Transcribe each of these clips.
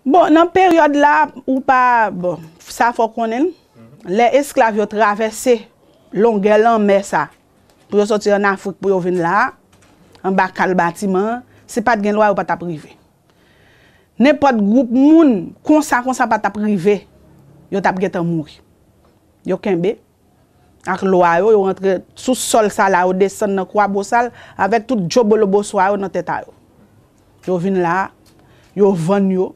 Bon, nan peryode la, ou pa, bon, sa fò konen, mhm. le esklav yo travesse longel an mesa pou yo soti an Afrik pou yo vin la, an bakal batiman, se pat gen lo a yo pat aprive. Nèpot goup moun konsa konsa pat aprive, yo tap get an mouri. Yo kenbe, ak lo a yo, yo rentre sou sol sal a yo, yo desen nan kwa bo sal, avèk tout jobo lo bo swa yo nan teta yo. Yo vin la, yo ven yo,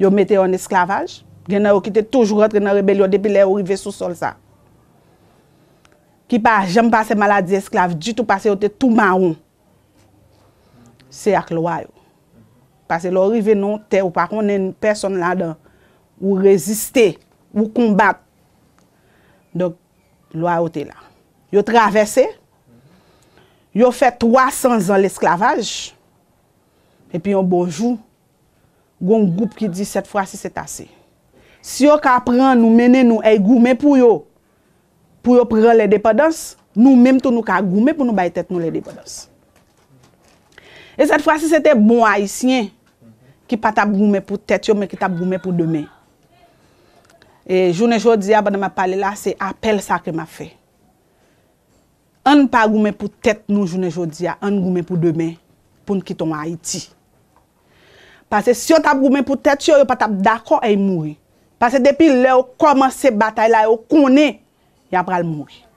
Yon mette yon esklavaj. Genè yon ki te toujou ret, genè yon rebel yon depi lè yon rive sou sol sa. Ki pa, jem pa se maladi esklav, di tou pa se yon te tou maroun. Se ak lwa yon. Pasè lè yon rive non te ou pa konen person la dan. Ou reziste, ou kombat. Dok, lwa yon te la. Yon travesse. Yon fe 300 an l'esklavaj. Epi yon bonjou. Gon goup ki di set fwa si set ase. Si yo ka pran nou mene nou e goume pou yo pou yo pran le depodans, nou mem tou nou ka goume pou nou baye tet nou le depodans. E set fwa si sete bon a isye ki pa tab goume pou tet yo men ki tab goume pou demen. E jounen jodi ya banan ma pale la se apel sa ke ma fe. An pa goume pou tet nou jounen jodi ya an goume pou demen pou nkiton a iti. Pase si yo tap goumen pou tet yo yo pa tap dakon e yi mouye. Pase depi lè yo koman se batay la yo kounen, ya pral mouye.